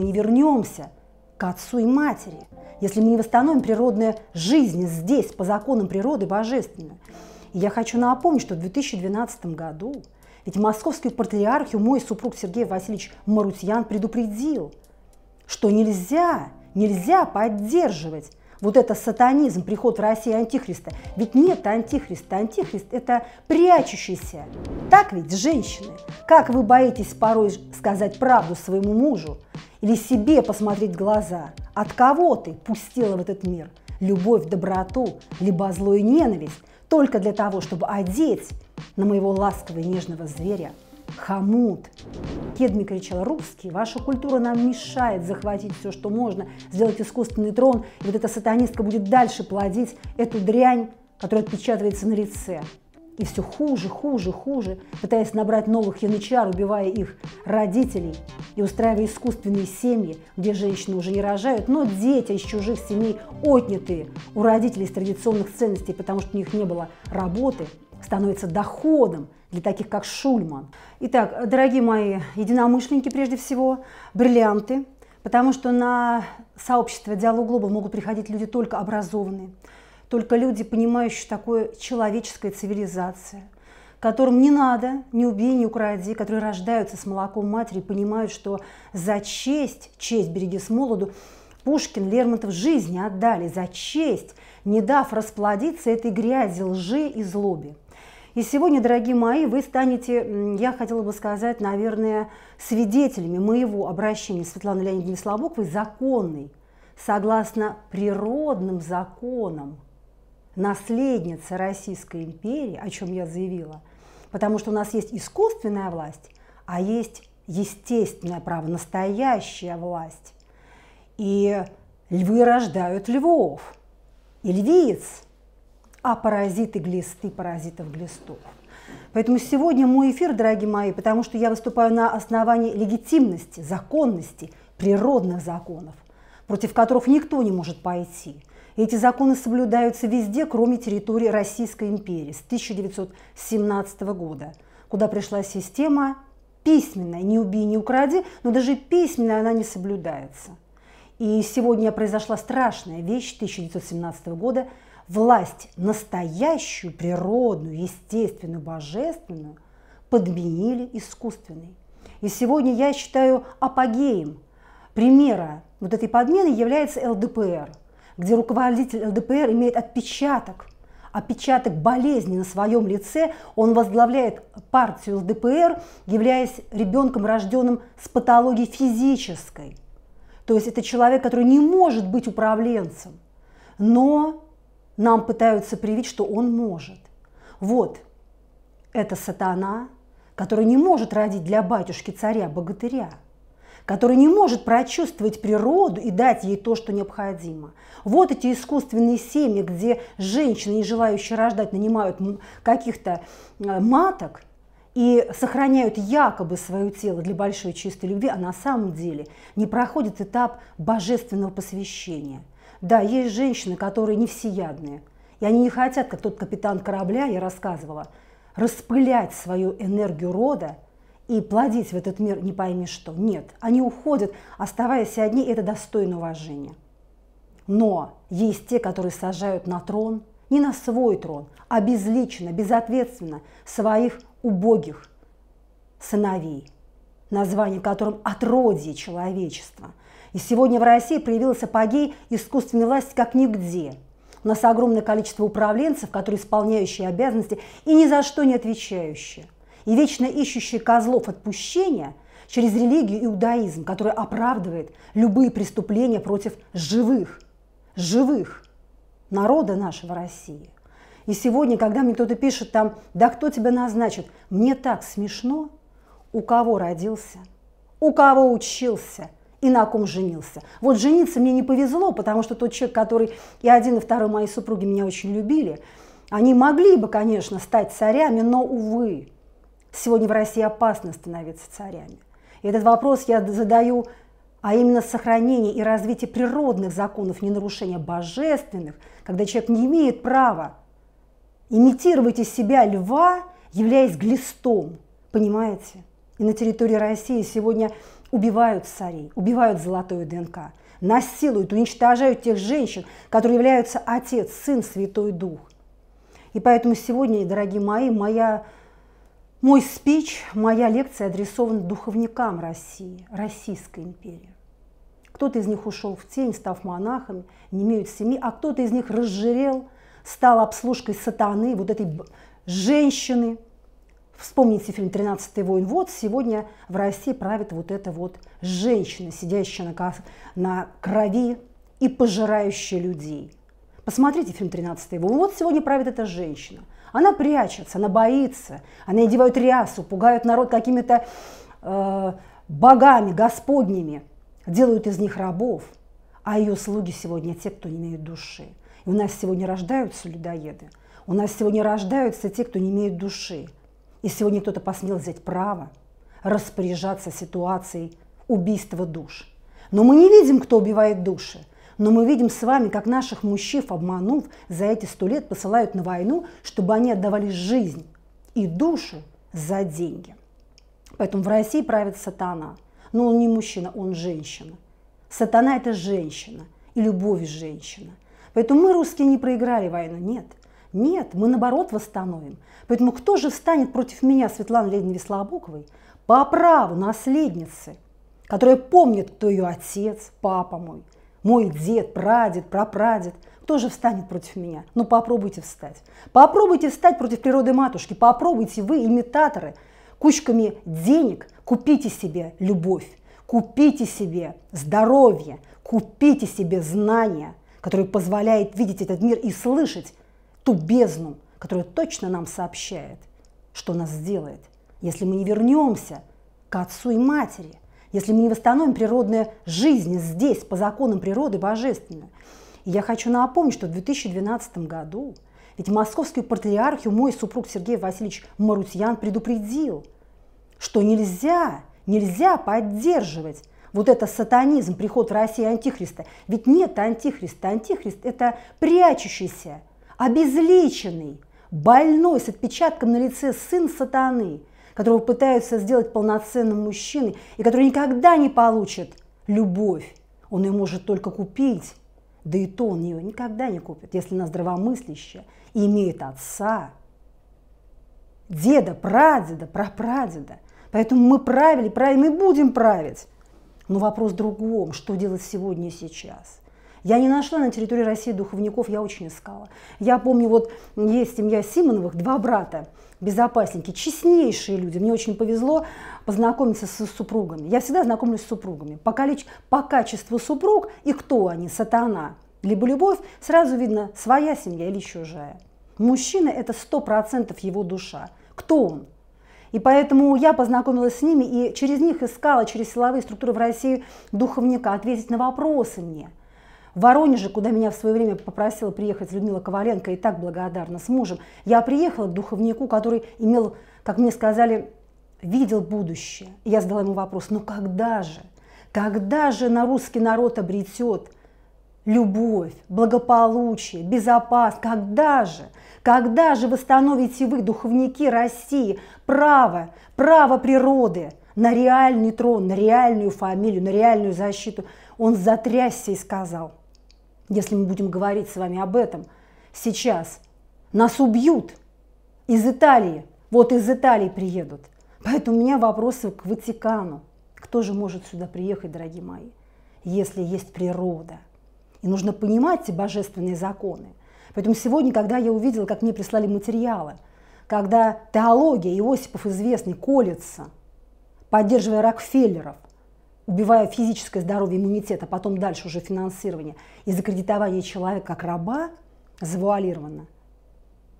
мы не вернемся к отцу и матери, если мы не восстановим природную жизнь здесь, по законам природы божественную. И я хочу напомнить, что в 2012 году ведь московскую патриархию мой супруг Сергей Васильевич Марутьян предупредил, что нельзя, нельзя поддерживать вот это сатанизм, приход в России антихриста. Ведь нет антихриста. Антихрист – это прячущийся. Так ведь, женщины? Как вы боитесь порой сказать правду своему мужу или себе посмотреть в глаза? От кого ты пустила в этот мир? Любовь, доброту, либо злую ненависть? Только для того, чтобы одеть на моего ласкового и нежного зверя – Хамут, Кедми кричал, русский, ваша культура нам мешает захватить все, что можно, сделать искусственный трон, и вот эта сатанистка будет дальше плодить эту дрянь, которая отпечатывается на лице. И все хуже, хуже, хуже, пытаясь набрать новых янычар, убивая их родителей и устраивая искусственные семьи, где женщины уже не рожают, но дети из чужих семей отнятые у родителей с традиционных ценностей, потому что у них не было работы, становятся доходом – для таких, как Шульман. Итак, дорогие мои единомышленники, прежде всего, бриллианты, потому что на сообщество Диалог Глобал могут приходить люди только образованные, только люди, понимающие такое человеческая цивилизация, которым не надо ни убей, ни укради, которые рождаются с молоком матери и понимают, что за честь, честь береги с молоду, Пушкин, Лермонтов жизни отдали за честь, не дав расплодиться этой грязи, лжи и злобе. И сегодня, дорогие мои, вы станете, я хотела бы сказать, наверное, свидетелями моего обращения Светланы Леонидовны Слобоковой законной, согласно природным законам, наследница Российской империи, о чем я заявила, потому что у нас есть искусственная власть, а есть естественное право, настоящая власть. И львы рождают львов, и львиц – а паразиты глисты паразитов глистов. Поэтому сегодня мой эфир, дорогие мои, потому что я выступаю на основании легитимности, законности, природных законов, против которых никто не может пойти. эти законы соблюдаются везде, кроме территории Российской империи с 1917 года, куда пришла система письменная, не убей, не укради, но даже письменная она не соблюдается. И сегодня произошла страшная вещь 1917 года – власть настоящую, природную, естественную, божественную подменили искусственной. И сегодня я считаю апогеем примера вот этой подмены является ЛДПР, где руководитель ЛДПР имеет отпечаток, отпечаток болезни на своем лице. Он возглавляет партию ЛДПР, являясь ребенком, рожденным с патологией физической. То есть это человек, который не может быть управленцем, но нам пытаются привить, что он может. Вот, это сатана, который не может родить для батюшки царя богатыря, который не может прочувствовать природу и дать ей то, что необходимо. Вот эти искусственные семьи, где женщины, не желающие рождать, нанимают каких-то э, маток и сохраняют якобы свое тело для большой чистой любви, а на самом деле не проходит этап божественного посвящения – да, есть женщины, которые не всеядные. И они не хотят, как тот капитан корабля, я рассказывала, распылять свою энергию рода и плодить в этот мир не пойми что. Нет, они уходят, оставаясь одни, это достойно уважения. Но есть те, которые сажают на трон, не на свой трон, а безлично, безответственно своих убогих сыновей, название которым отродье человечества, и сегодня в России проявилась апогей искусственной власти как нигде. У нас огромное количество управленцев, которые исполняющие обязанности и ни за что не отвечающие. И вечно ищущие козлов отпущения через религию иудаизм, который оправдывает любые преступления против живых, живых народа нашего России. И сегодня, когда мне кто-то пишет там, да кто тебя назначит, мне так смешно, у кого родился, у кого учился – и на ком женился. Вот жениться мне не повезло, потому что тот человек, который и один, и второй мои супруги меня очень любили, они могли бы, конечно, стать царями, но, увы, сегодня в России опасно становиться царями. И этот вопрос я задаю, а именно сохранение и развитие природных законов, не нарушение божественных, когда человек не имеет права имитировать из себя льва, являясь глистом, понимаете? И на территории России сегодня убивают царей, убивают золотую ДНК, насилуют, уничтожают тех женщин, которые являются Отец, Сын, Святой Дух. И поэтому сегодня, дорогие мои, моя, мой спич, моя лекция адресована духовникам России, Российской империи. Кто-то из них ушел в тень, став монахом, не имеют семьи, а кто-то из них разжирел, стал обслужкой сатаны, вот этой женщины – Вспомните фильм «Тринадцатый воин». Вот сегодня в России правит вот эта вот женщина, сидящая на, крови и пожирающая людей. Посмотрите фильм «Тринадцатый воин». Вот сегодня правит эта женщина. Она прячется, она боится, она одевает рясу, пугают народ какими-то э, богами, господнями, делают из них рабов. А ее слуги сегодня те, кто не имеет души. И у нас сегодня рождаются людоеды. У нас сегодня рождаются те, кто не имеет души. И сегодня кто-то посмел взять право распоряжаться ситуацией убийства душ. Но мы не видим, кто убивает души. Но мы видим с вами, как наших мужчин, обманув, за эти сто лет посылают на войну, чтобы они отдавали жизнь и душу за деньги. Поэтому в России правит сатана. Но он не мужчина, он женщина. Сатана – это женщина и любовь женщина. Поэтому мы, русские, не проиграли войну, нет. Нет, мы наоборот восстановим. Поэтому кто же встанет против меня, Светланы Леонидовны Веслобуковой, по праву наследницы, которая помнит, кто ее отец, папа мой, мой дед, прадед, прапрадед, кто же встанет против меня? Ну попробуйте встать. Попробуйте встать против природы матушки, попробуйте вы, имитаторы, кучками денег купите себе любовь, купите себе здоровье, купите себе знания, которые позволяют видеть этот мир и слышать ту бездну, которая точно нам сообщает, что нас сделает, если мы не вернемся к отцу и матери, если мы не восстановим природную жизнь здесь, по законам природы божественной. И я хочу напомнить, что в 2012 году ведь московскую патриархию мой супруг Сергей Васильевич Марутьян предупредил, что нельзя, нельзя поддерживать вот это сатанизм, приход в России антихриста. Ведь нет антихриста. Антихрист – это прячущийся обезличенный, больной, с отпечатком на лице сын сатаны, которого пытаются сделать полноценным мужчиной и который никогда не получит любовь. Он ее может только купить, да и то он ее никогда не купит, если она здравомыслящая и имеет отца, деда, прадеда, прапрадеда. Поэтому мы правили, правим и будем править. Но вопрос в другом, что делать сегодня и сейчас. Я не нашла на территории России духовников, я очень искала. Я помню, вот есть семья Симоновых, два брата, безопасники, честнейшие люди. Мне очень повезло познакомиться с супругами. Я всегда знакомлюсь с супругами. По, количе... по качеству супруг и кто они, сатана, либо любовь, сразу видно, своя семья или чужая. Мужчина – это 100% его душа. Кто он? И поэтому я познакомилась с ними и через них искала, через силовые структуры в России духовника, ответить на вопросы мне – в Воронеже, куда меня в свое время попросила приехать Людмила Коваленко, и так благодарна с мужем, я приехала к духовнику, который имел, как мне сказали, видел будущее. И я задала ему вопрос, ну когда же? Когда же на русский народ обретет любовь, благополучие, безопасность? Когда же? Когда же восстановите вы, духовники России, право, право природы на реальный трон, на реальную фамилию, на реальную защиту? Он затрясся и сказал – если мы будем говорить с вами об этом сейчас. Нас убьют из Италии. Вот из Италии приедут. Поэтому у меня вопросы к Ватикану. Кто же может сюда приехать, дорогие мои, если есть природа? И нужно понимать эти божественные законы. Поэтому сегодня, когда я увидела, как мне прислали материалы, когда теология Иосипов известный колется, поддерживая Рокфеллеров – убивая физическое здоровье, иммунитета, а потом дальше уже финансирование, и закредитование человека как раба завуалировано.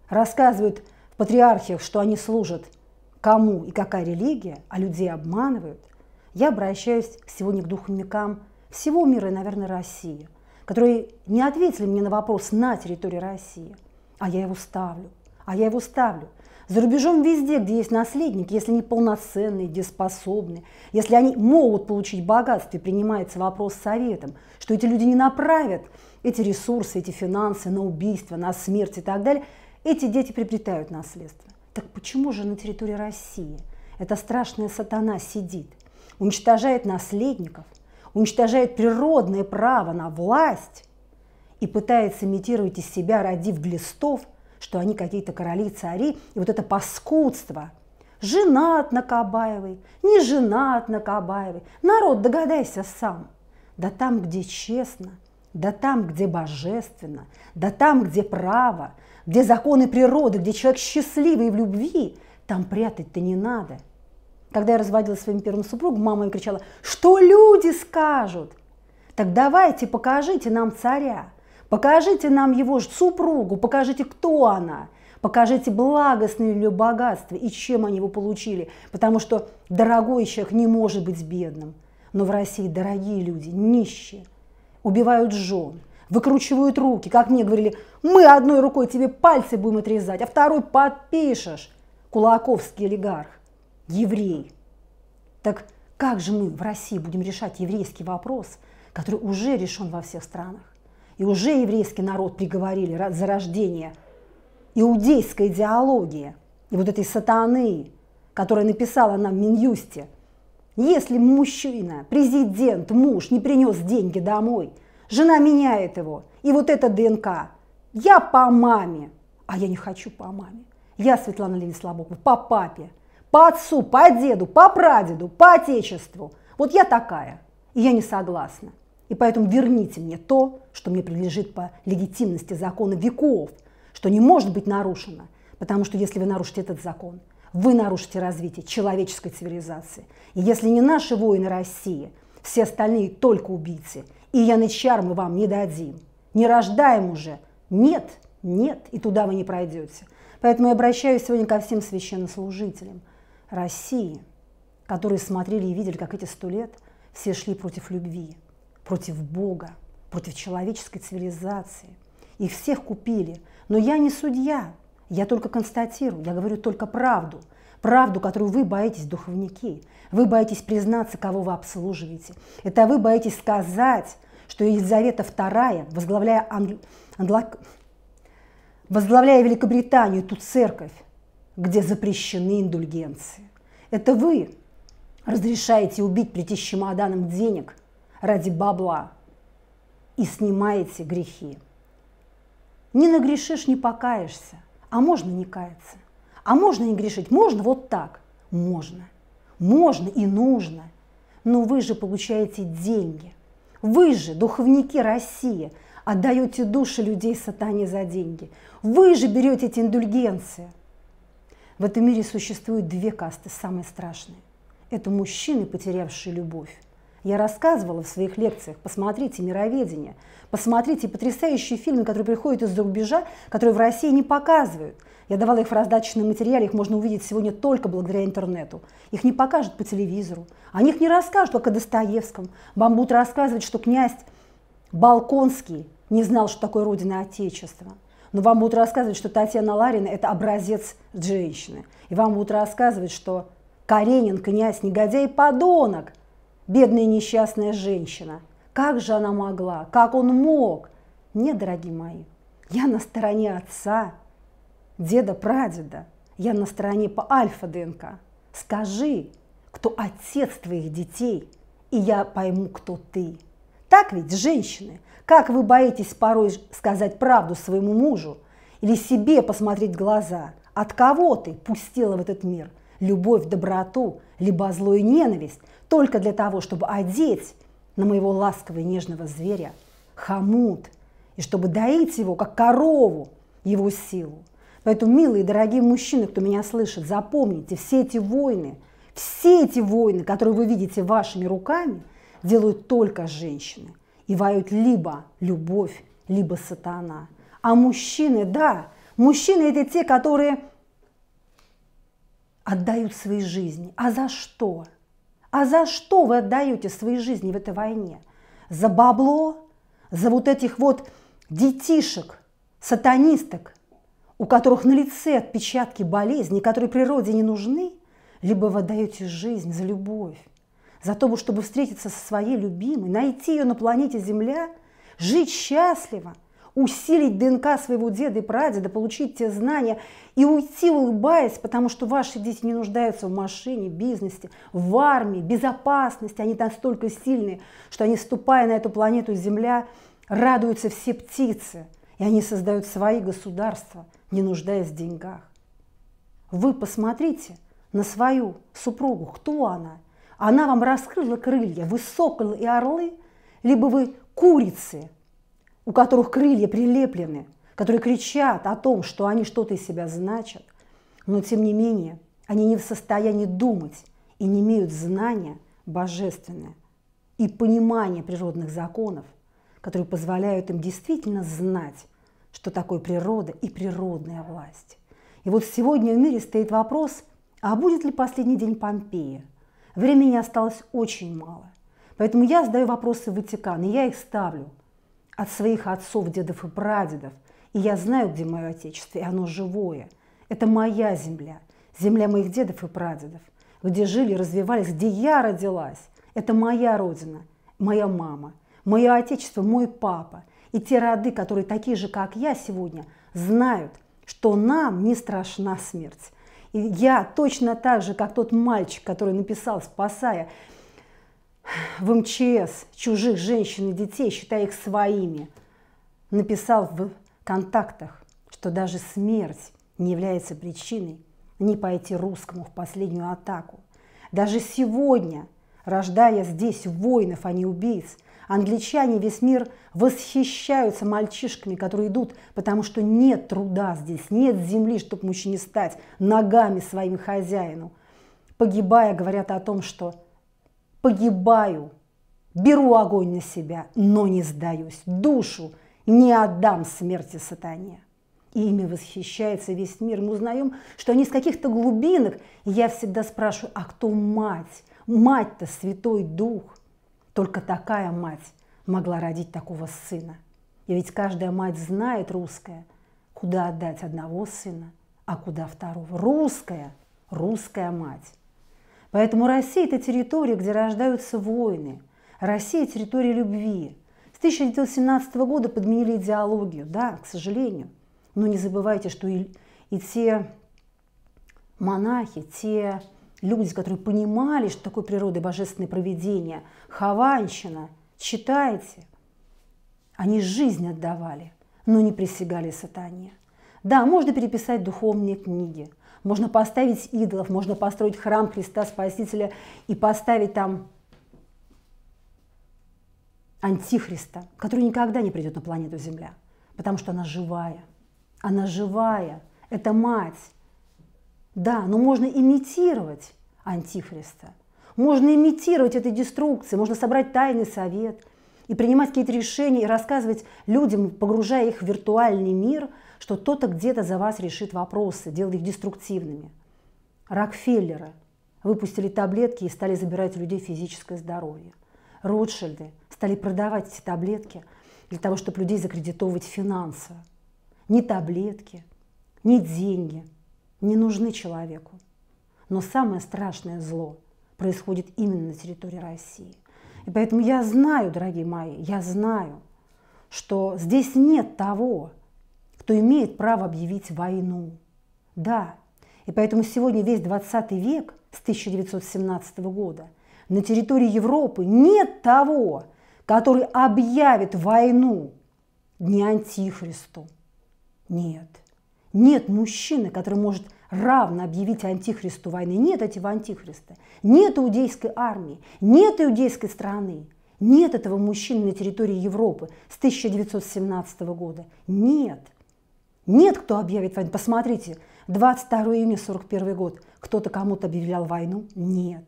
Рассказывают в патриархиях, что они служат кому и какая религия, а людей обманывают. Я обращаюсь сегодня к духовникам всего мира и, наверное, России, которые не ответили мне на вопрос на территории России, а я его ставлю, а я его ставлю – за рубежом везде, где есть наследники, если они полноценные, дееспособные, если они могут получить богатство, и принимается вопрос советом, что эти люди не направят эти ресурсы, эти финансы на убийство, на смерть и так далее, эти дети приобретают наследство. Так почему же на территории России эта страшная сатана сидит, уничтожает наследников, уничтожает природное право на власть и пытается имитировать из себя, родив глистов – что они какие-то короли, цари, и вот это паскудство. Женат на Кабаевой, не женат на Кабаевой. Народ, догадайся сам. Да там, где честно, да там, где божественно, да там, где право, где законы природы, где человек счастливый в любви, там прятать-то не надо. Когда я разводила своим первым супругом, мама мне кричала, что люди скажут? Так давайте покажите нам царя. Покажите нам его супругу, покажите, кто она, покажите благостные ли богатство и чем они его получили, потому что дорогой человек не может быть бедным. Но в России дорогие люди, нищие, убивают жен, выкручивают руки. Как мне говорили, мы одной рукой тебе пальцы будем отрезать, а второй подпишешь. Кулаковский олигарх, еврей. Так как же мы в России будем решать еврейский вопрос, который уже решен во всех странах? и уже еврейский народ приговорили за рождение иудейской идеологии и вот этой сатаны, которая написала нам Минюсте. Если мужчина, президент, муж не принес деньги домой, жена меняет его, и вот это ДНК. Я по маме, а я не хочу по маме. Я, Светлана Ленин Слабокова, по папе, по отцу, по деду, по прадеду, по отечеству. Вот я такая, и я не согласна. И поэтому верните мне то, что мне принадлежит по легитимности закона веков, что не может быть нарушено, потому что если вы нарушите этот закон, вы нарушите развитие человеческой цивилизации. И если не наши воины России, все остальные только убийцы, и Янычар мы вам не дадим, не рождаем уже, нет, нет, и туда вы не пройдете. Поэтому я обращаюсь сегодня ко всем священнослужителям России, которые смотрели и видели, как эти сто лет все шли против любви, против Бога, против человеческой цивилизации. Их всех купили. Но я не судья, я только констатирую, я говорю только правду. Правду, которую вы боитесь, духовники. Вы боитесь признаться, кого вы обслуживаете. Это вы боитесь сказать, что Елизавета II, возглавляя, англ англ возглавляя Великобританию, ту церковь, где запрещены индульгенции. Это вы разрешаете убить, прийти с чемоданом денег ради бабла и снимаете грехи. Не нагрешишь, не покаешься, а можно не каяться. А можно не грешить, можно вот так, можно, можно и нужно. Но вы же получаете деньги. Вы же, духовники России, отдаете души людей сатане за деньги. Вы же берете эти индульгенции. В этом мире существуют две касты, самые страшные. Это мужчины, потерявшие любовь, я рассказывала в своих лекциях, посмотрите «Мироведение», посмотрите потрясающие фильмы, которые приходят из-за рубежа, которые в России не показывают. Я давала их в раздаточном материале, их можно увидеть сегодня только благодаря интернету. Их не покажут по телевизору, о них не расскажут, как о Достоевском. Вам будут рассказывать, что князь Балконский не знал, что такое Родина Отечества. Но вам будут рассказывать, что Татьяна Ларина – это образец женщины. И вам будут рассказывать, что Каренин, князь, негодяй, подонок – бедная несчастная женщина. Как же она могла? Как он мог? Нет, дорогие мои, я на стороне отца, деда, прадеда. Я на стороне по альфа-ДНК. Скажи, кто отец твоих детей, и я пойму, кто ты. Так ведь, женщины, как вы боитесь порой сказать правду своему мужу или себе посмотреть в глаза? От кого ты пустила в этот мир любовь, доброту, либо злую ненависть, только для того, чтобы одеть на моего ласкового и нежного зверя хамут и чтобы доить его, как корову, его силу. Поэтому, милые и дорогие мужчины, кто меня слышит, запомните, все эти войны, все эти войны, которые вы видите вашими руками, делают только женщины. И воют либо любовь, либо сатана. А мужчины, да, мужчины это те, которые отдают свои жизни. А за что? А за что вы отдаете свои жизни в этой войне? За бабло? За вот этих вот детишек, сатанисток, у которых на лице отпечатки болезни, которые природе не нужны? Либо вы отдаете жизнь за любовь, за то, чтобы встретиться со своей любимой, найти ее на планете Земля, жить счастливо – усилить ДНК своего деда и прадеда, получить те знания и уйти улыбаясь, потому что ваши дети не нуждаются в машине, бизнесе, в армии, безопасности. Они настолько сильные, что они, ступая на эту планету Земля, радуются все птицы. И они создают свои государства, не нуждаясь в деньгах. Вы посмотрите на свою супругу, кто она. Она вам раскрыла крылья, вы соколы и орлы, либо вы курицы – у которых крылья прилеплены, которые кричат о том, что они что-то из себя значат, но тем не менее они не в состоянии думать и не имеют знания божественное и понимания природных законов, которые позволяют им действительно знать, что такое природа и природная власть. И вот сегодня в мире стоит вопрос, а будет ли последний день Помпеи? Времени осталось очень мало. Поэтому я задаю вопросы в Ватикан, и я их ставлю – от своих отцов, дедов и прадедов. И я знаю, где мое Отечество, и оно живое. Это моя земля, земля моих дедов и прадедов, где жили, развивались, где я родилась. Это моя родина, моя мама, мое Отечество, мой папа. И те роды, которые такие же, как я сегодня, знают, что нам не страшна смерть. И я точно так же, как тот мальчик, который написал «Спасая», в МЧС чужих женщин и детей, считая их своими, написал в контактах, что даже смерть не является причиной не пойти русскому в последнюю атаку. Даже сегодня, рождая здесь воинов, а не убийц, англичане весь мир восхищаются мальчишками, которые идут, потому что нет труда здесь, нет земли, чтобы мужчине стать ногами своим хозяину. Погибая, говорят о том, что погибаю, беру огонь на себя, но не сдаюсь, душу не отдам смерти сатане. И ими восхищается весь мир. Мы узнаем, что они с каких-то глубинок. И я всегда спрашиваю, а кто мать? Мать-то Святой Дух. Только такая мать могла родить такого сына. И ведь каждая мать знает русская, куда отдать одного сына, а куда второго. Русская, русская мать. Поэтому Россия – это территория, где рождаются войны. Россия – территория любви. С 1917 года подменили идеологию, да, к сожалению. Но не забывайте, что и, и те монахи, те люди, которые понимали, что такое природа и божественное провидение, Хованщина, читайте, они жизнь отдавали, но не присягали сатане. Да, можно переписать духовные книги – можно поставить идолов, можно построить храм Христа Спасителя и поставить там антихриста, который никогда не придет на планету Земля, потому что она живая. Она живая, это мать. Да, но можно имитировать антихриста. Можно имитировать этой деструкции, можно собрать тайный совет и принимать какие-то решения и рассказывать людям, погружая их в виртуальный мир – что кто-то где-то за вас решит вопросы, делает их деструктивными. Рокфеллеры выпустили таблетки и стали забирать у людей физическое здоровье. Ротшильды стали продавать эти таблетки для того, чтобы людей закредитовывать финансово. Ни таблетки, ни деньги не нужны человеку. Но самое страшное зло происходит именно на территории России. И поэтому я знаю, дорогие мои, я знаю, что здесь нет того, кто имеет право объявить войну. Да, и поэтому сегодня весь 20 век с 1917 года на территории Европы нет того, который объявит войну не Антихристу. Нет. Нет мужчины, который может равно объявить Антихристу войны. Нет этого Антихриста. Нет иудейской армии. Нет иудейской страны. Нет этого мужчины на территории Европы с 1917 года. Нет. Нет, кто объявит войну. Посмотрите, 22 июня 41 год. Кто-то кому-то объявлял войну? Нет.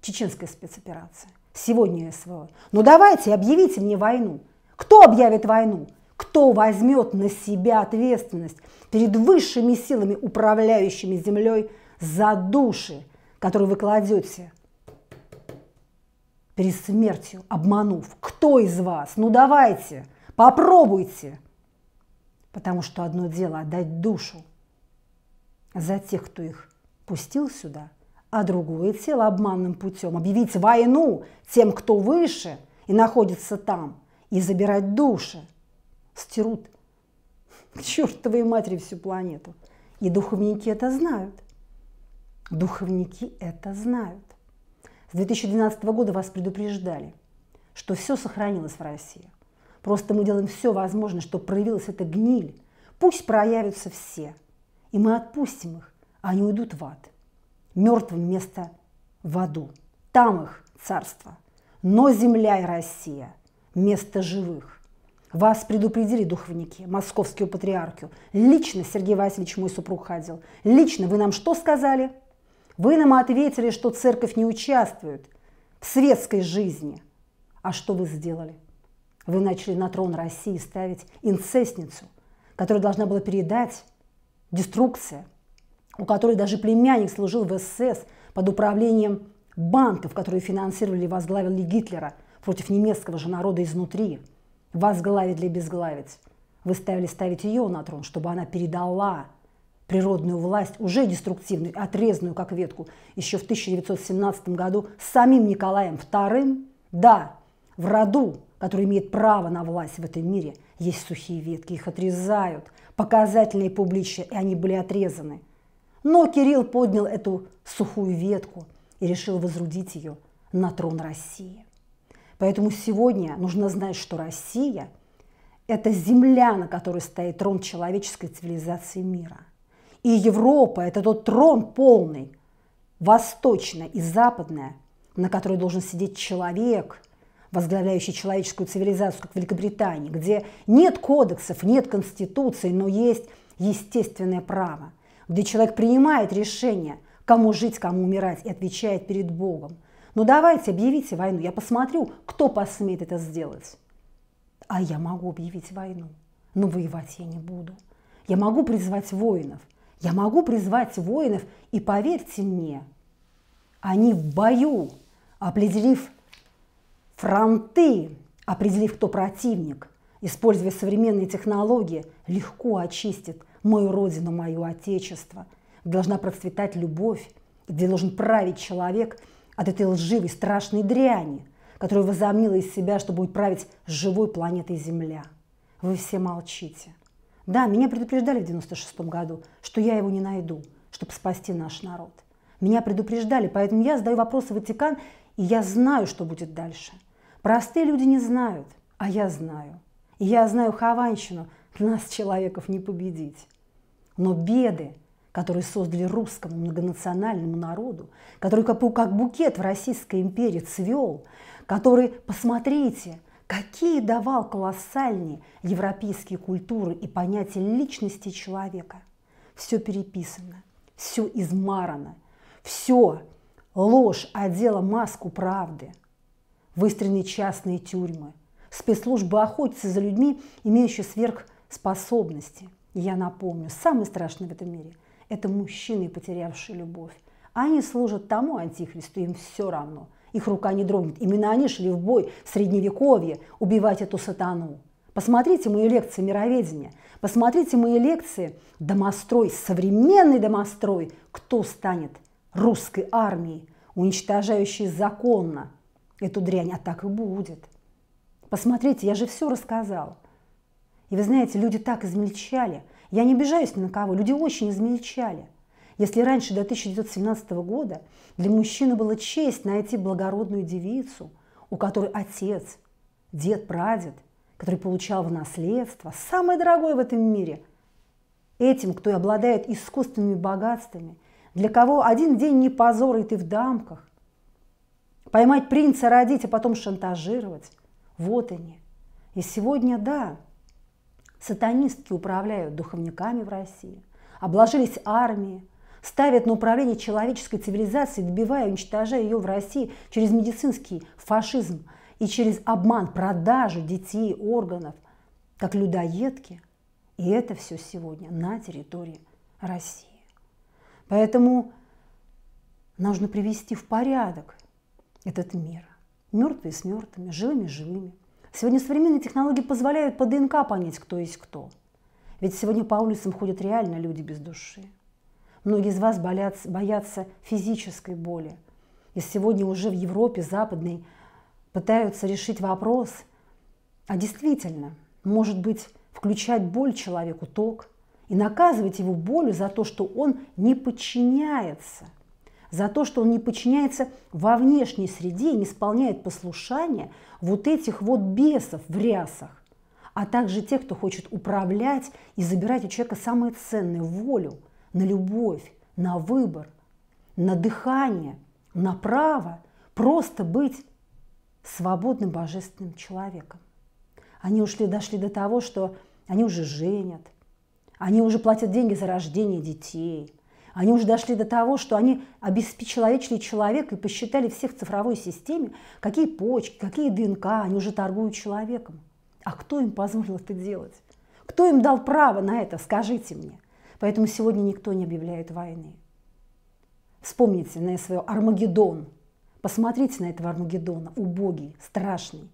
Чеченская спецоперация. Сегодня СВО. Ну давайте, объявите мне войну. Кто объявит войну? Кто возьмет на себя ответственность перед высшими силами, управляющими землей, за души, которые вы кладете перед смертью, обманув? Кто из вас? Ну давайте, попробуйте. Потому что одно дело отдать душу за тех, кто их пустил сюда, а другое тело обманным путем объявить войну тем, кто выше и находится там, и забирать души. Стерут к чертовой матери всю планету. И духовники это знают. Духовники это знают. С 2012 года вас предупреждали, что все сохранилось в России. Просто мы делаем все возможное, чтобы проявилась эта гниль. Пусть проявятся все. И мы отпустим их, а они уйдут в ад. Мертвым место в аду. Там их царство. Но земля и Россия – место живых. Вас предупредили духовники, московскую патриархию. Лично Сергей Васильевич, мой супруг, ходил. Лично вы нам что сказали? Вы нам ответили, что церковь не участвует в светской жизни. А что вы сделали? Вы начали на трон России ставить инцестницу, которая должна была передать деструкция, у которой даже племянник служил в СС под управлением банков, которые финансировали и возглавили Гитлера против немецкого же народа изнутри. Возглавить для безглавить. Вы ставили ставить ее на трон, чтобы она передала природную власть, уже деструктивную, отрезанную как ветку, еще в 1917 году самим Николаем II, да, в роду который имеет право на власть в этом мире, есть сухие ветки, их отрезают, показательные публичные, и они были отрезаны. Но Кирилл поднял эту сухую ветку и решил возрудить ее на трон России. Поэтому сегодня нужно знать, что Россия – это земля, на которой стоит трон человеческой цивилизации мира. И Европа – это тот трон полный, восточная и западная, на которой должен сидеть человек – возглавляющей человеческую цивилизацию, как Великобритании, где нет кодексов, нет конституции, но есть естественное право, где человек принимает решение, кому жить, кому умирать, и отвечает перед Богом. Ну давайте, объявите войну, я посмотрю, кто посмеет это сделать. А я могу объявить войну, но воевать я не буду. Я могу призвать воинов, я могу призвать воинов, и поверьте мне, они в бою, определив Фронты, определив, кто противник, используя современные технологии, легко очистит мою родину, мое отечество, должна процветать любовь, где должен править человек от этой лживой, страшной дряни, которая возомнила из себя, что будет править живой планетой Земля. Вы все молчите. Да, меня предупреждали в 96 году, что я его не найду, чтобы спасти наш народ. Меня предупреждали, поэтому я задаю вопросы в Ватикан, и я знаю, что будет дальше. Простые люди не знают, а я знаю. И я знаю Хованщину, нас, человеков, не победить. Но беды, которые создали русскому многонациональному народу, который как букет в Российской империи цвел, который, посмотрите, какие давал колоссальные европейские культуры и понятия личности человека. Все переписано, все измарано, все ложь одела маску правды – выстроены частные тюрьмы. Спецслужбы охотятся за людьми, имеющими сверхспособности. я напомню, самый страшный в этом мире – это мужчины, потерявшие любовь. Они служат тому антихристу, им все равно. Их рука не дрогнет. Именно они шли в бой в Средневековье убивать эту сатану. Посмотрите мои лекции мироведения, посмотрите мои лекции «Домострой», современный домострой, кто станет русской армией, уничтожающей законно эту дрянь, а так и будет. Посмотрите, я же все рассказал, И вы знаете, люди так измельчали. Я не обижаюсь ни на кого, люди очень измельчали. Если раньше, до 1917 года, для мужчины была честь найти благородную девицу, у которой отец, дед, прадед, который получал в наследство, самое дорогое в этом мире, этим, кто и обладает искусственными богатствами, для кого один день не позор, и ты в дамках, Поймать принца, родить, а потом шантажировать. Вот они. И сегодня, да, сатанистки управляют духовниками в России, обложились армии, ставят на управление человеческой цивилизацией, добивая и уничтожая ее в России через медицинский фашизм и через обман, продажу детей, органов, как людоедки. И это все сегодня на территории России. Поэтому нужно привести в порядок этот мир. Мертвые с мертвыми, живыми с живыми. Сегодня современные технологии позволяют по ДНК понять, кто есть кто. Ведь сегодня по улицам ходят реально люди без души. Многие из вас боятся, боятся физической боли. И сегодня уже в Европе западной пытаются решить вопрос, а действительно, может быть, включать боль человеку ток и наказывать его болью за то, что он не подчиняется – за то, что он не подчиняется во внешней среде и не исполняет послушание вот этих вот бесов в рясах, а также тех, кто хочет управлять и забирать у человека самое ценное – волю, на любовь, на выбор, на дыхание, на право просто быть свободным божественным человеком. Они ушли, дошли до того, что они уже женят, они уже платят деньги за рождение детей – они уже дошли до того, что они обесчеловечили человека и посчитали всех в цифровой системе, какие почки, какие ДНК, они уже торгуют человеком. А кто им позволил это делать? Кто им дал право на это, скажите мне? Поэтому сегодня никто не объявляет войны. Вспомните на свое Армагеддон. Посмотрите на этого Армагеддона, убогий, страшный.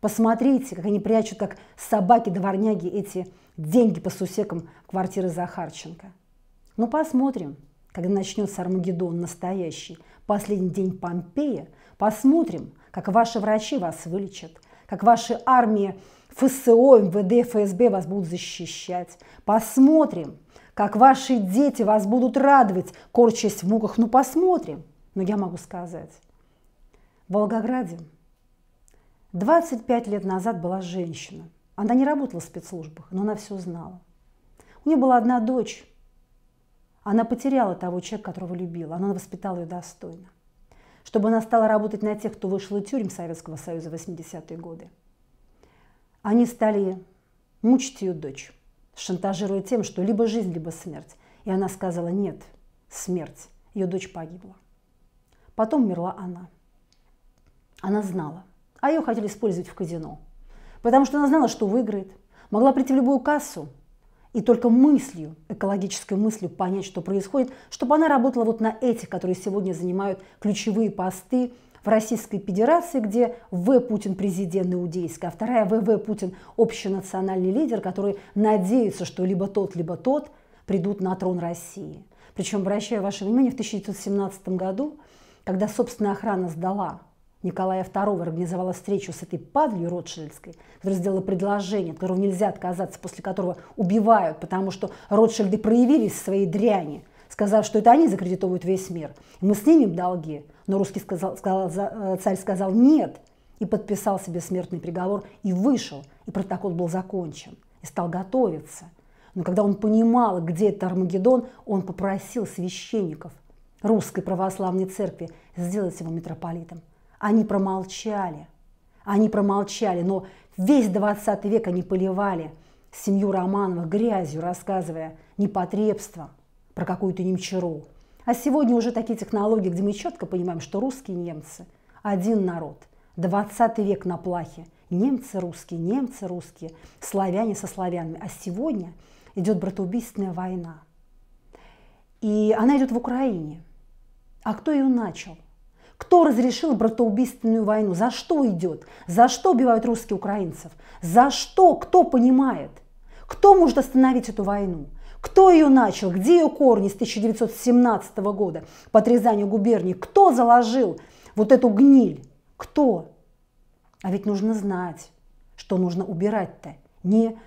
Посмотрите, как они прячут, как собаки-дворняги, эти деньги по сусекам квартиры Захарченко – ну посмотрим, когда начнется Армагеддон настоящий, последний день Помпея, посмотрим, как ваши врачи вас вылечат, как ваши армии ФСО, МВД, ФСБ вас будут защищать. Посмотрим, как ваши дети вас будут радовать, корчась в муках. Ну, посмотрим. Но я могу сказать, в Волгограде 25 лет назад была женщина. Она не работала в спецслужбах, но она все знала. У нее была одна дочь, она потеряла того человека, которого любила. Она воспитала ее достойно. Чтобы она стала работать на тех, кто вышел из тюрем Советского Союза в 80-е годы. Они стали мучить ее дочь, шантажируя тем, что либо жизнь, либо смерть. И она сказала «нет, смерть». Ее дочь погибла. Потом умерла она. Она знала. А ее хотели использовать в казино. Потому что она знала, что выиграет. Могла прийти в любую кассу, и только мыслью, экологической мыслью понять, что происходит, чтобы она работала вот на этих, которые сегодня занимают ключевые посты в Российской Федерации, где В. Путин президент иудейский, а вторая В.В. Путин общенациональный лидер, который надеется, что либо тот, либо тот придут на трон России. Причем, обращаю ваше внимание, в 1917 году, когда собственная охрана сдала Николая II организовала встречу с этой падлью Ротшильдской, которая сделала предложение, от которого нельзя отказаться, после которого убивают, потому что Ротшильды проявились в своей дряни, сказав, что это они закредитовывают весь мир. И мы снимем долги. Но русский сказал, сказал, э, царь сказал «нет» и подписал себе смертный приговор и вышел, и протокол был закончен, и стал готовиться. Но когда он понимал, где это Армагеддон, он попросил священников Русской Православной Церкви сделать его митрополитом они промолчали. Они промолчали, но весь 20 век они поливали семью Романовых грязью, рассказывая непотребство про какую-то немчуру. А сегодня уже такие технологии, где мы четко понимаем, что русские немцы – один народ. 20 век на плахе. Немцы русские, немцы русские, славяне со славянами. А сегодня идет братоубийственная война. И она идет в Украине. А кто ее начал? Кто разрешил братоубийственную войну? За что идет? За что убивают русских украинцев? За что? Кто понимает? Кто может остановить эту войну? Кто ее начал? Где ее корни с 1917 года по отрезанию губернии? Кто заложил вот эту гниль? Кто? А ведь нужно знать, что нужно убирать-то. Не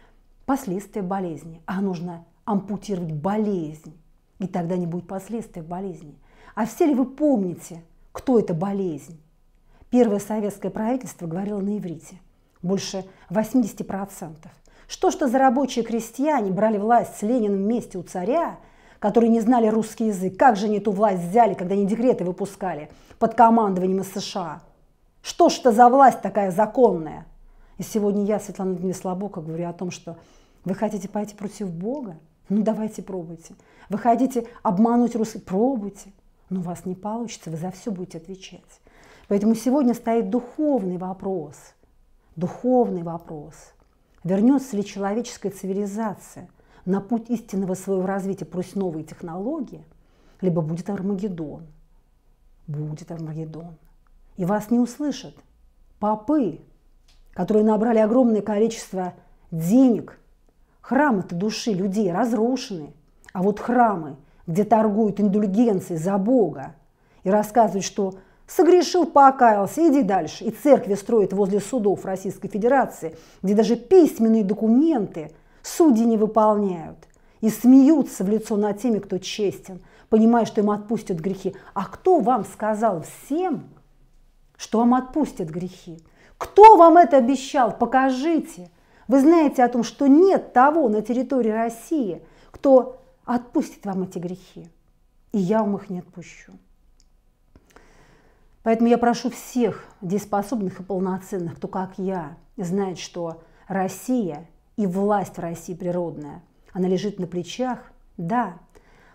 последствия болезни, а нужно ампутировать болезнь. И тогда не будет последствий болезни. А все ли вы помните – кто эта болезнь. Первое советское правительство говорило на иврите. Больше 80%. Что ж то за рабочие крестьяне брали власть с Лениным вместе у царя, которые не знали русский язык, как же они эту власть взяли, когда они декреты выпускали под командованием из США? Что ж это за власть такая законная? И сегодня я, Светлана Владимировна Слабока, говорю о том, что вы хотите пойти против Бога? Ну давайте пробуйте. Вы хотите обмануть русских? Пробуйте. Но «Ну, у вас не получится, вы за все будете отвечать. Поэтому сегодня стоит духовный вопрос. Духовный вопрос. Вернется ли человеческая цивилизация на путь истинного своего развития, пусть новые технологии, либо будет Армагеддон. Будет Армагеддон. И вас не услышат попы, которые набрали огромное количество денег. Храмы-то души людей разрушены. А вот храмы где торгуют индульгенцией за Бога, и рассказывают, что согрешил, покаялся, иди дальше. И церкви строят возле судов Российской Федерации, где даже письменные документы судьи не выполняют. И смеются в лицо над теми, кто честен, понимая, что им отпустят грехи. А кто вам сказал всем, что вам отпустят грехи? Кто вам это обещал? Покажите. Вы знаете о том, что нет того на территории России, кто отпустит вам эти грехи. И я вам их не отпущу. Поэтому я прошу всех дееспособных и полноценных, кто как я, знает, что Россия и власть в России природная, она лежит на плечах, да,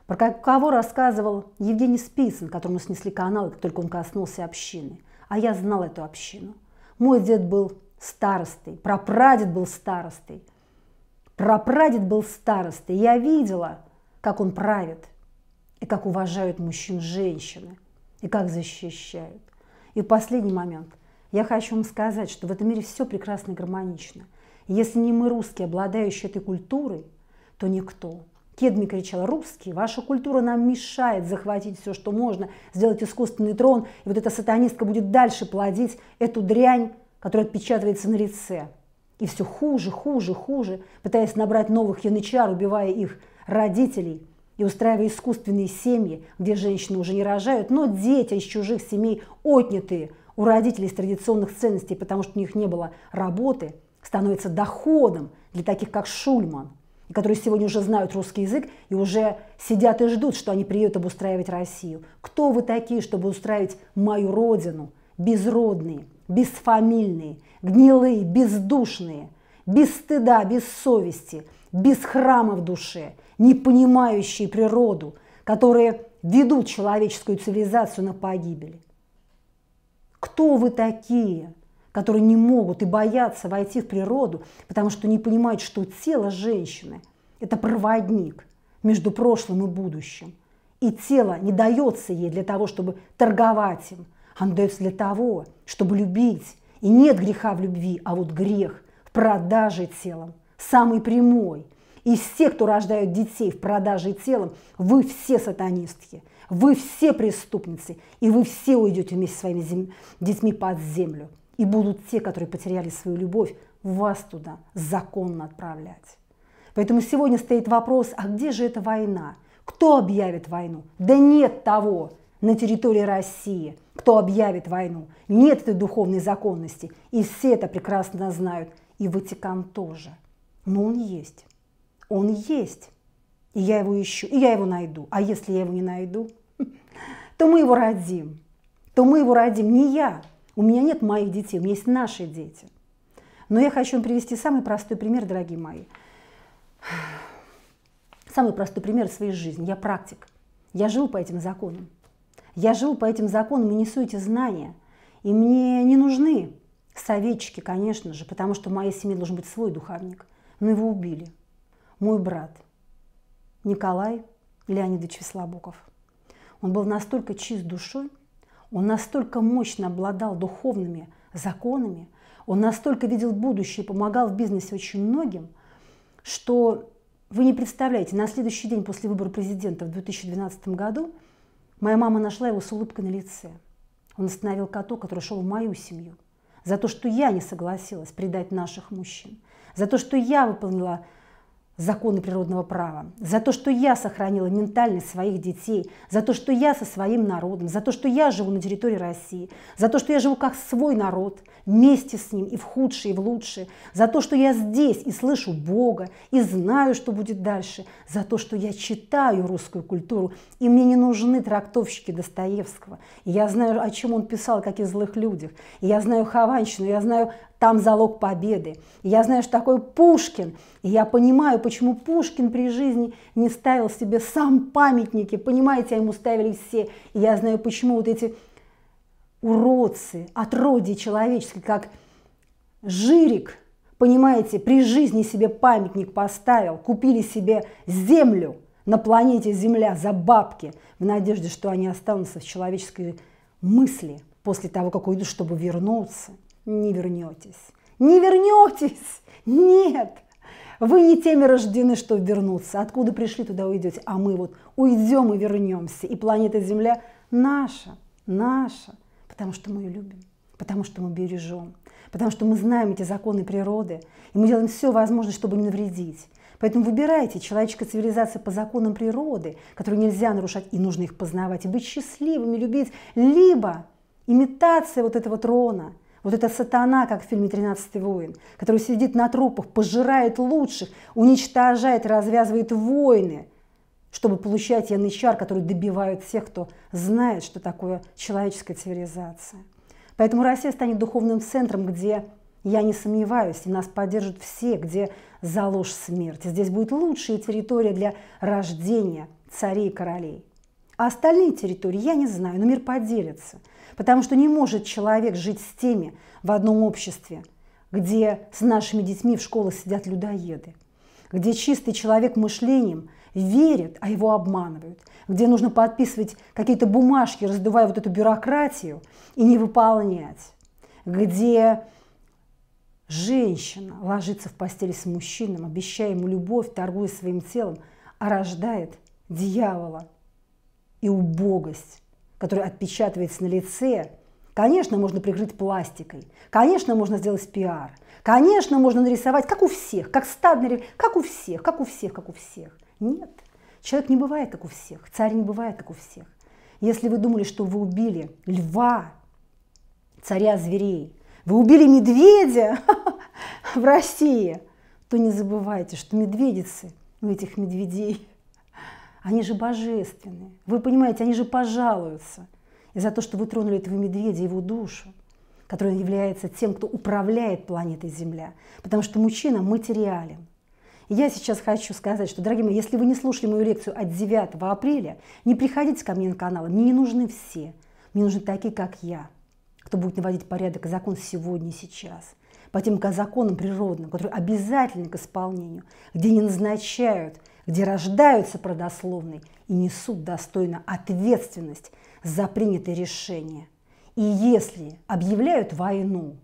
про кого рассказывал Евгений Спицын, которому снесли канал, как только он коснулся общины. А я знал эту общину. Мой дед был старостой, прапрадед был старостой. Прапрадед был старостой. Я видела, как он правит, и как уважают мужчин женщины, и как защищают. И последний момент. Я хочу вам сказать, что в этом мире все прекрасно и гармонично. если не мы русские, обладающие этой культурой, то никто. Кедми кричал, русские, ваша культура нам мешает захватить все, что можно, сделать искусственный трон, и вот эта сатанистка будет дальше плодить эту дрянь, которая отпечатывается на лице. И все хуже, хуже, хуже, пытаясь набрать новых янычар, убивая их родителей и устраивая искусственные семьи, где женщины уже не рожают, но дети из чужих семей отнятые у родителей с традиционных ценностей, потому что у них не было работы, становится доходом для таких, как Шульман, которые сегодня уже знают русский язык и уже сидят и ждут, что они приедут обустраивать Россию. Кто вы такие, чтобы устраивать мою родину? Безродные, бесфамильные, гнилые, бездушные, без стыда, без совести – без храма в душе, не понимающие природу, которые ведут человеческую цивилизацию на погибели. Кто вы такие, которые не могут и боятся войти в природу, потому что не понимают, что тело женщины – это проводник между прошлым и будущим. И тело не дается ей для того, чтобы торговать им. Оно дается для того, чтобы любить. И нет греха в любви, а вот грех в продаже телом самый прямой. и все, кто рождают детей в продаже телом, вы все сатанистки, вы все преступницы, и вы все уйдете вместе с своими зем... детьми под землю. И будут те, которые потеряли свою любовь, вас туда законно отправлять. Поэтому сегодня стоит вопрос, а где же эта война? Кто объявит войну? Да нет того на территории России, кто объявит войну. Нет этой духовной законности. И все это прекрасно знают. И Ватикан тоже но он есть. Он есть. И я его ищу, и я его найду. А если я его не найду, то мы его родим. То мы его родим не я. У меня нет моих детей, у меня есть наши дети. Но я хочу вам привести самый простой пример, дорогие мои. Самый простой пример своей жизни. Я практик. Я жил по этим законам. Я жил по этим законам и несу эти знания. И мне не нужны советчики, конечно же, потому что в моей семье должен быть свой духовник – но его убили. Мой брат Николай Леонидович Веслобоков. Он был настолько чист душой, он настолько мощно обладал духовными законами, он настолько видел будущее, помогал в бизнесе очень многим, что вы не представляете, на следующий день после выбора президента в 2012 году моя мама нашла его с улыбкой на лице. Он остановил коту, который шел в мою семью, за то, что я не согласилась предать наших мужчин, за то, что я выполнила законы природного права, за то, что я сохранила ментальность своих детей, за то, что я со своим народом, за то, что я живу на территории России, за то, что я живу как свой народ, вместе с ним и в худшее, и в лучшее, за то, что я здесь и слышу Бога, и знаю, что будет дальше, за то, что я читаю русскую культуру, и мне не нужны трактовщики Достоевского. И я знаю, о чем он писал, о каких злых людях. И я знаю Хованщину, я знаю там залог победы. Я знаю, что такое Пушкин. И я понимаю, почему Пушкин при жизни не ставил себе сам памятники. Понимаете, а ему ставили все. И я знаю, почему вот эти уродцы, отродье человеческое, как Жирик, понимаете, при жизни себе памятник поставил, купили себе землю на планете Земля за бабки, в надежде, что они останутся в человеческой мысли после того, как уйдут, чтобы вернуться – не вернетесь. Не вернетесь! Нет! Вы не теми рождены, что вернуться. Откуда пришли, туда уйдете. А мы вот уйдем и вернемся. И планета Земля наша, наша, потому что мы ее любим, потому что мы бережем, потому что мы знаем эти законы природы, и мы делаем все возможное, чтобы не навредить. Поэтому выбирайте человеческая цивилизация по законам природы, которые нельзя нарушать, и нужно их познавать, и быть счастливыми, любить, либо имитация вот этого трона, вот это сатана, как в фильме «Тринадцатый воин», который сидит на трупах, пожирает лучших, уничтожает, развязывает войны, чтобы получать янычар, который добивает всех, кто знает, что такое человеческая цивилизация. Поэтому Россия станет духовным центром, где, я не сомневаюсь, и нас поддержат все, где заложь ложь смерти. Здесь будет лучшая территория для рождения царей и королей. А остальные территории, я не знаю, но мир поделится. Потому что не может человек жить с теми в одном обществе, где с нашими детьми в школах сидят людоеды, где чистый человек мышлением верит, а его обманывают, где нужно подписывать какие-то бумажки, раздувая вот эту бюрократию и не выполнять, где женщина ложится в постели с мужчином, обещая ему любовь, торгуя своим телом, а рождает дьявола – и убогость, которая отпечатывается на лице, конечно, можно прикрыть пластикой, конечно, можно сделать пиар, конечно, можно нарисовать, как у всех, как стадный, как у всех, как у всех, как у всех. Нет, человек не бывает, как у всех, царь не бывает, как у всех. Если вы думали, что вы убили льва, царя зверей, вы убили медведя в России, то не забывайте, что медведицы у этих медведей они же божественные. Вы понимаете, они же пожалуются. из за того, что вы тронули этого медведя, его душу, который является тем, кто управляет планетой Земля. Потому что мужчина материален. И я сейчас хочу сказать, что, дорогие мои, если вы не слушали мою лекцию от 9 апреля, не приходите ко мне на канал, мне не нужны все. Мне нужны такие, как я, кто будет наводить порядок и закон сегодня и сейчас по тем законам природным, которые обязательны к исполнению, где не назначают где рождаются продословной и несут достойно ответственность за принятые решения. И если объявляют войну,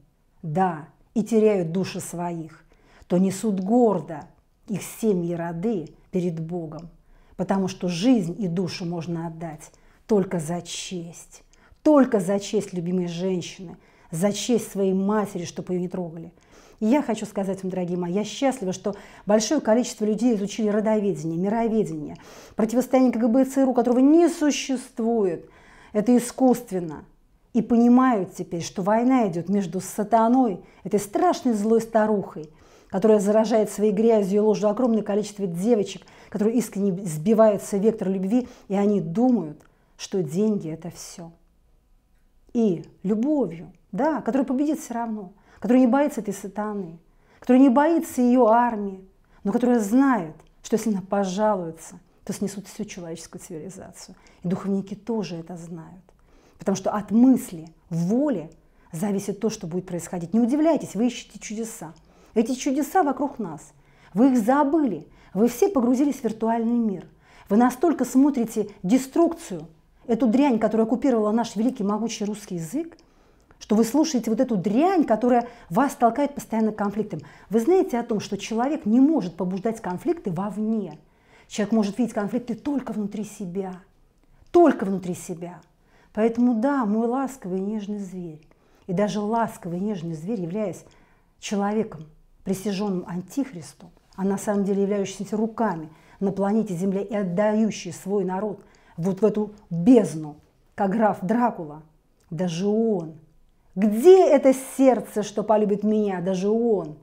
да, и теряют души своих, то несут гордо их семьи роды перед Богом, потому что жизнь и душу можно отдать только за честь, только за честь любимой женщины, за честь своей матери, чтобы ее не трогали – и я хочу сказать вам, дорогие мои, я счастлива, что большое количество людей изучили родоведение, мироведение, противостояние КГБ и ЦРУ, которого не существует. Это искусственно. И понимают теперь, что война идет между сатаной, этой страшной злой старухой, которая заражает своей грязью и ложью огромное количество девочек, которые искренне сбиваются вектор любви, и они думают, что деньги – это все. И любовью, да, которая победит все равно – который не боится этой сатаны, который не боится ее армии, но которая знает, что если она пожалуется, то снесут всю человеческую цивилизацию. И духовники тоже это знают. Потому что от мысли, воли зависит то, что будет происходить. Не удивляйтесь, вы ищете чудеса. Эти чудеса вокруг нас. Вы их забыли. Вы все погрузились в виртуальный мир. Вы настолько смотрите деструкцию, эту дрянь, которая оккупировала наш великий могучий русский язык, что вы слушаете вот эту дрянь, которая вас толкает постоянно к конфликтам. Вы знаете о том, что человек не может побуждать конфликты вовне. Человек может видеть конфликты только внутри себя. Только внутри себя. Поэтому да, мой ласковый и нежный зверь. И даже ласковый и нежный зверь, являясь человеком, присяженным антихристу, а на самом деле являющимся руками на планете Земля и отдающий свой народ вот в эту бездну, как граф Дракула, даже он – где это сердце, что полюбит меня, даже он,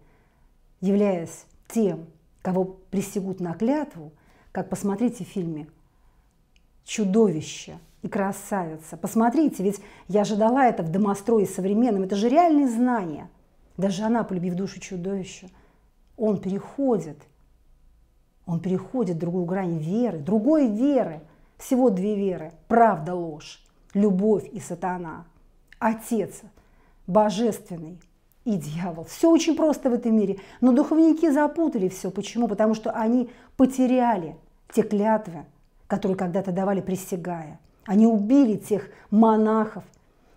являясь тем, кого присягут на клятву, как посмотрите в фильме «Чудовище» и «Красавица». Посмотрите, ведь я ожидала это в домострое современном, это же реальные знания. Даже она, полюбив душу чудовища, он переходит, он переходит другую грань веры, другой веры, всего две веры – правда, ложь, любовь и сатана, отец – божественный и дьявол. Все очень просто в этом мире. Но духовники запутали все. Почему? Потому что они потеряли те клятвы, которые когда-то давали, присягая. Они убили тех монахов,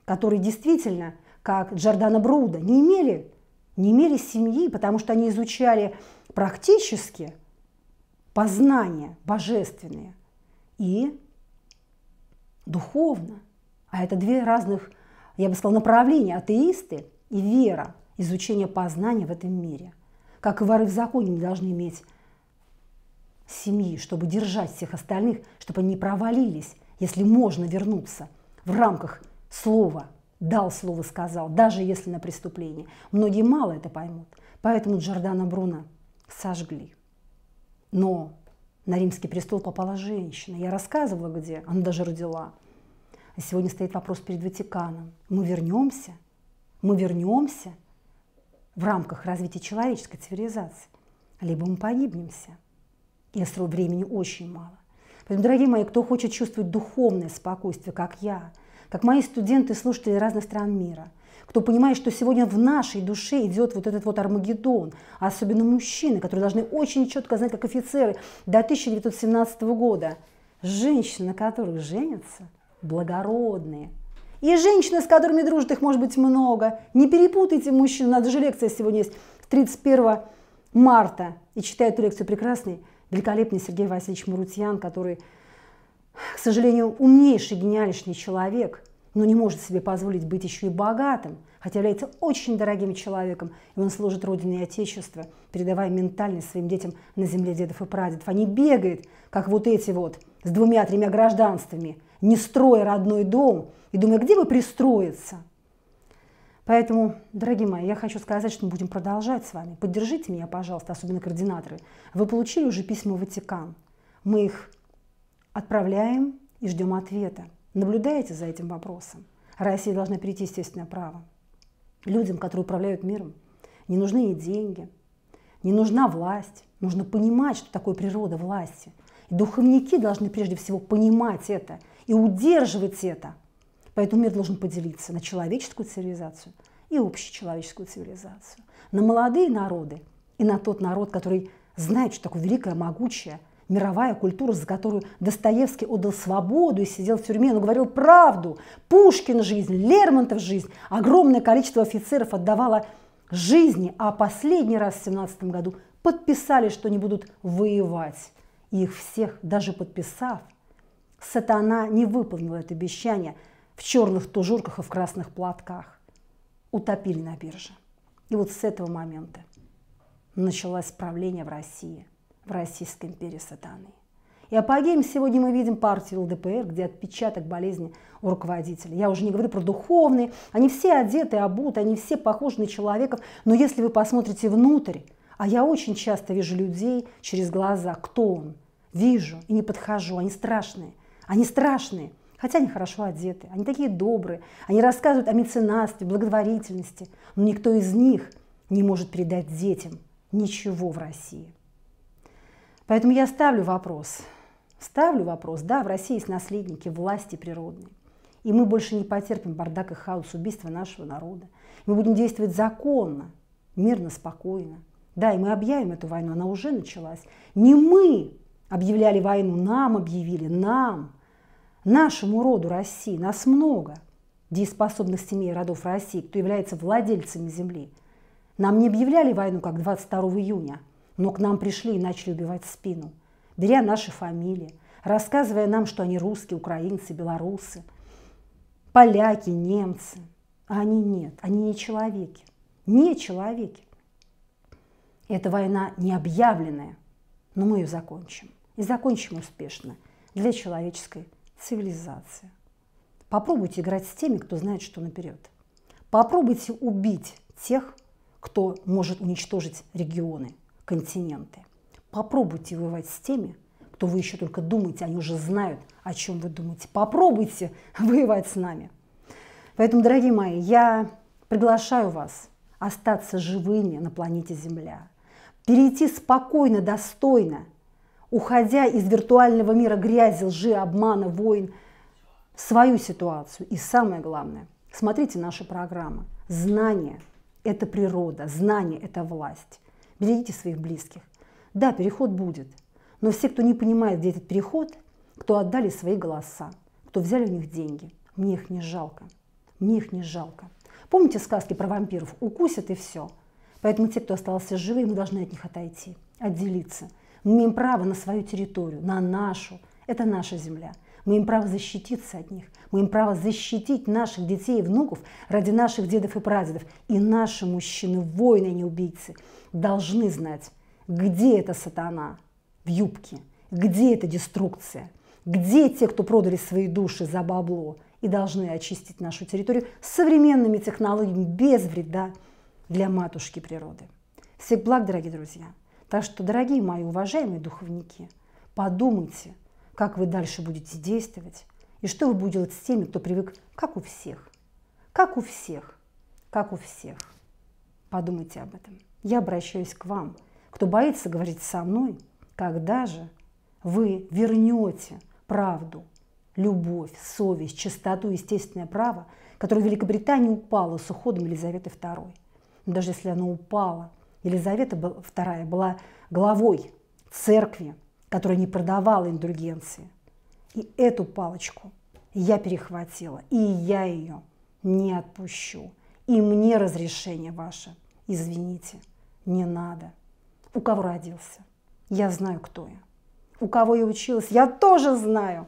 которые действительно, как Джордана Бруда, не имели, не имели семьи, потому что они изучали практически познания божественные и духовно. А это две разных я бы сказала, направление атеисты и вера, изучение познания в этом мире. Как и воры в законе не должны иметь семьи, чтобы держать всех остальных, чтобы они не провалились, если можно вернуться в рамках слова, дал слово, сказал, даже если на преступление. Многие мало это поймут, поэтому Джордана Бруно сожгли. Но на римский престол попала женщина. Я рассказывала, где она даже родила. А сегодня стоит вопрос перед Ватиканом. Мы вернемся, мы вернемся в рамках развития человеческой цивилизации, либо мы погибнемся. И срок времени очень мало. Поэтому, дорогие мои, кто хочет чувствовать духовное спокойствие, как я, как мои студенты и слушатели разных стран мира, кто понимает, что сегодня в нашей душе идет вот этот вот Армагеддон, а особенно мужчины, которые должны очень четко знать, как офицеры до 1917 года, женщины, на которых женятся, благородные. И женщины, с которыми дружат, их может быть много. Не перепутайте мужчин. У нас даже лекция сегодня есть 31 марта. И читает эту лекцию прекрасный, великолепный Сергей Васильевич Марутьян, который, к сожалению, умнейший, гениальнейший человек, но не может себе позволить быть еще и богатым, хотя является очень дорогим человеком, и он служит Родине и Отечеству, передавая ментальность своим детям на земле дедов и прадедов. Они бегают, как вот эти вот, с двумя-тремя гражданствами – не строя родной дом, и думая, а где бы пристроиться. Поэтому, дорогие мои, я хочу сказать, что мы будем продолжать с вами. Поддержите меня, пожалуйста, особенно координаторы. Вы получили уже письма в Ватикан. Мы их отправляем и ждем ответа. Наблюдаете за этим вопросом? Россия должна перейти естественное право. Людям, которые управляют миром, не нужны и деньги, не нужна власть. Нужно понимать, что такое природа власти. И духовники должны прежде всего понимать это – и удерживать это. Поэтому мир должен поделиться на человеческую цивилизацию и общечеловеческую цивилизацию, на молодые народы и на тот народ, который знает, что такое великая, могучая мировая культура, за которую Достоевский отдал свободу и сидел в тюрьме, но говорил правду. Пушкин жизнь, Лермонтов жизнь. Огромное количество офицеров отдавало жизни, а последний раз в 17 году подписали, что не будут воевать. И их всех, даже подписав, Сатана не выполнил это обещание в черных тужурках и в красных платках. Утопили на бирже. И вот с этого момента началось правление в России, в Российской империи сатаны. И апогеем сегодня мы видим партию ЛДПР, где отпечаток болезни у руководителя. Я уже не говорю про духовные. Они все одеты, обуты, они все похожи на человеков. Но если вы посмотрите внутрь, а я очень часто вижу людей через глаза, кто он, вижу и не подхожу, они страшные – они страшные, хотя они хорошо одеты, они такие добрые, они рассказывают о меценатстве, благотворительности, но никто из них не может передать детям ничего в России. Поэтому я ставлю вопрос, ставлю вопрос, да, в России есть наследники власти природной, и мы больше не потерпим бардак и хаос убийства нашего народа. Мы будем действовать законно, мирно, спокойно. Да, и мы объявим эту войну, она уже началась. Не мы объявляли войну, нам объявили, нам, нашему роду России, нас много, дееспособных семей родов России, кто является владельцами земли. Нам не объявляли войну, как 22 июня, но к нам пришли и начали убивать спину, беря наши фамилии, рассказывая нам, что они русские, украинцы, белорусы, поляки, немцы. А они нет, они не человеки, не человеки. Эта война не объявленная, но мы ее закончим. И закончим успешно для человеческой цивилизация. Попробуйте играть с теми, кто знает, что наперед. Попробуйте убить тех, кто может уничтожить регионы, континенты. Попробуйте воевать с теми, кто вы еще только думаете, они уже знают, о чем вы думаете. Попробуйте воевать с нами. Поэтому, дорогие мои, я приглашаю вас остаться живыми на планете Земля, перейти спокойно, достойно – уходя из виртуального мира грязи, лжи, обмана, войн, свою ситуацию. И самое главное, смотрите наши программы. Знание – это природа, знание – это власть. Берегите своих близких. Да, переход будет, но все, кто не понимает, где этот переход, кто отдали свои голоса, кто взяли у них деньги, мне их не жалко. Мне их не жалко. Помните сказки про вампиров? Укусят и все. Поэтому те, кто остался живы, мы должны от них отойти, отделиться – мы имеем право на свою территорию, на нашу. Это наша земля. Мы имеем право защититься от них. Мы имеем право защитить наших детей и внуков ради наших дедов и прадедов. И наши мужчины, воины, а не убийцы, должны знать, где это сатана в юбке, где эта деструкция, где те, кто продали свои души за бабло и должны очистить нашу территорию современными технологиями без вреда для матушки природы. Всех благ, дорогие друзья! Так что, дорогие мои уважаемые духовники, подумайте, как вы дальше будете действовать и что вы будете делать с теми, кто привык, как у всех, как у всех, как у всех. Подумайте об этом. Я обращаюсь к вам, кто боится говорить со мной, когда же вы вернете правду, любовь, совесть, чистоту, естественное право, которое Великобритании упало с уходом Елизаветы II. Но даже если оно упало. Елизавета II была главой церкви, которая не продавала индульгенции. И эту палочку я перехватила, и я ее не отпущу. И мне разрешение ваше, извините, не надо. У кого родился? Я знаю, кто я. У кого я училась? Я тоже знаю.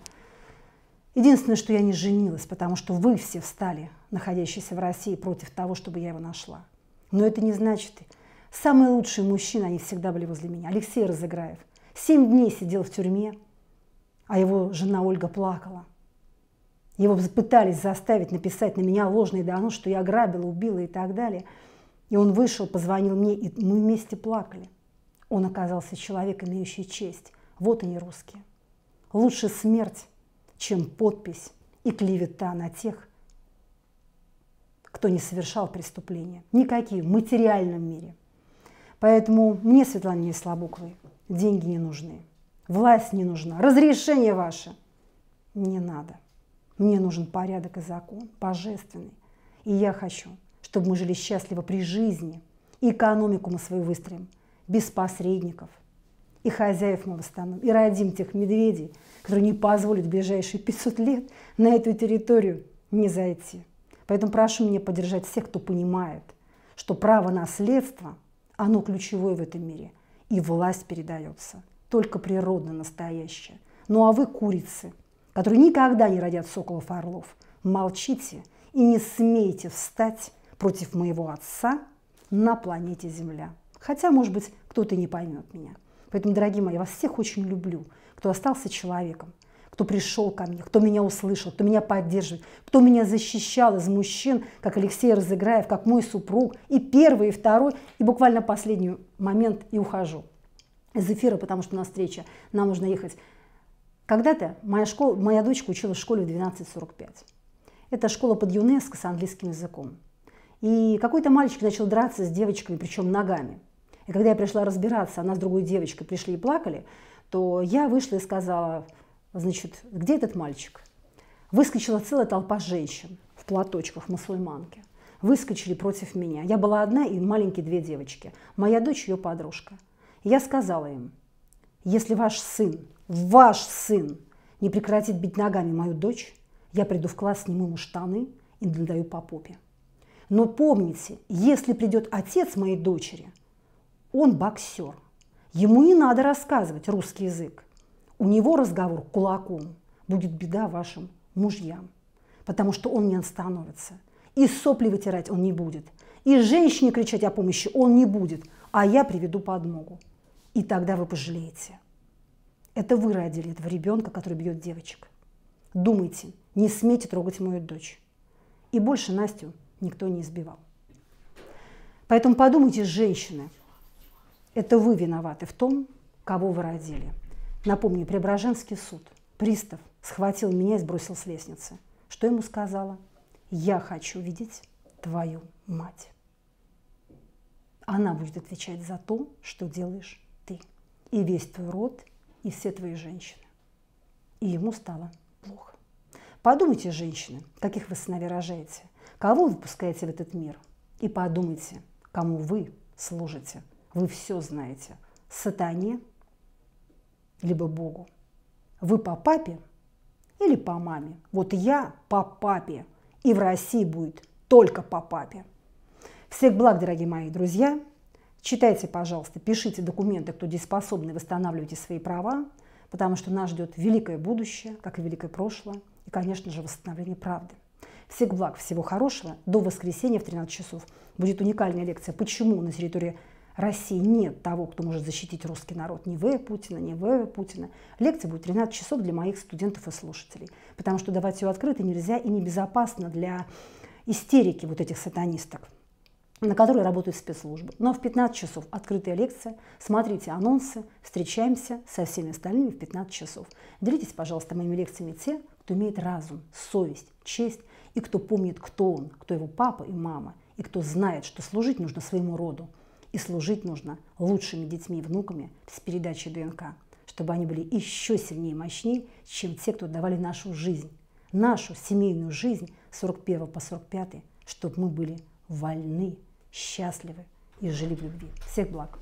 Единственное, что я не женилась, потому что вы все встали, находящиеся в России, против того, чтобы я его нашла. Но это не значит, Самые лучшие мужчины, они всегда были возле меня. Алексей Разыграев. Семь дней сидел в тюрьме, а его жена Ольга плакала. Его пытались заставить написать на меня ложный донос, что я ограбила, убила и так далее. И он вышел, позвонил мне, и мы вместе плакали. Он оказался человек, имеющий честь. Вот они русские. Лучше смерть, чем подпись и клевета на тех, кто не совершал преступления. Никакие в материальном мире – Поэтому мне, Светлане Слабуковой, деньги не нужны, власть не нужна, разрешение ваше не надо. Мне нужен порядок и закон, божественный. И я хочу, чтобы мы жили счастливо при жизни, и экономику мы свою выстроим, без посредников. И хозяев мы восстановим, и родим тех медведей, которые не позволят в ближайшие 500 лет на эту территорию не зайти. Поэтому прошу меня поддержать всех, кто понимает, что право наследства – оно ключевое в этом мире. И власть передается. Только природно настоящая. Ну а вы, курицы, которые никогда не родят соколов и орлов, молчите и не смейте встать против моего отца на планете Земля. Хотя, может быть, кто-то не поймет меня. Поэтому, дорогие мои, я вас всех очень люблю, кто остался человеком – кто пришел ко мне, кто меня услышал, кто меня поддерживает, кто меня защищал из мужчин, как Алексей Разыграев, как мой супруг, и первый, и второй, и буквально последний момент, и ухожу из эфира, потому что у нас встреча, нам нужно ехать. Когда-то моя, школа, моя дочка училась в школе в 12.45. Это школа под ЮНЕСКО с английским языком. И какой-то мальчик начал драться с девочками, причем ногами. И когда я пришла разбираться, она с другой девочкой пришли и плакали, то я вышла и сказала, значит, где этот мальчик? Выскочила целая толпа женщин в платочках, мусульманки. Выскочили против меня. Я была одна и маленькие две девочки. Моя дочь, ее подружка. я сказала им, если ваш сын, ваш сын не прекратит бить ногами мою дочь, я приду в класс, сниму ему штаны и надаю по попе. Но помните, если придет отец моей дочери, он боксер. Ему не надо рассказывать русский язык у него разговор кулаком будет беда вашим мужьям, потому что он не остановится. И сопли вытирать он не будет, и женщине кричать о помощи он не будет, а я приведу подмогу. И тогда вы пожалеете. Это вы родили этого ребенка, который бьет девочек. Думайте, не смейте трогать мою дочь. И больше Настю никто не избивал. Поэтому подумайте, женщины, это вы виноваты в том, кого вы родили. Напомню, Преображенский суд. Пристав схватил меня и сбросил с лестницы. Что ему сказала? Я хочу видеть твою мать. Она будет отвечать за то, что делаешь ты. И весь твой род, и все твои женщины. И ему стало плохо. Подумайте, женщины, каких вы сыновей рожаете, кого вы выпускаете в этот мир. И подумайте, кому вы служите. Вы все знаете. Сатане либо Богу. Вы по папе или по маме? Вот я по папе, и в России будет только по папе. Всех благ, дорогие мои друзья. Читайте, пожалуйста, пишите документы, кто дееспособный, восстанавливайте свои права, потому что нас ждет великое будущее, как и великое прошлое, и, конечно же, восстановление правды. Всех благ, всего хорошего. До воскресенья в 13 часов будет уникальная лекция «Почему на территории России нет того, кто может защитить русский народ. Не В. Путина, не В. Путина. Лекция будет 13 часов для моих студентов и слушателей. Потому что давать ее открыто нельзя и небезопасно для истерики вот этих сатанисток на которой работают спецслужбы. Но в 15 часов открытая лекция. Смотрите анонсы. Встречаемся со всеми остальными в 15 часов. Делитесь, пожалуйста, моими лекциями те, кто имеет разум, совесть, честь и кто помнит, кто он, кто его папа и мама, и кто знает, что служить нужно своему роду, и служить нужно лучшими детьми и внуками с передачей ДНК, чтобы они были еще сильнее и мощнее, чем те, кто давали нашу жизнь, нашу семейную жизнь 41 по 45, чтобы мы были вольны, счастливы и жили в любви. Всех благ!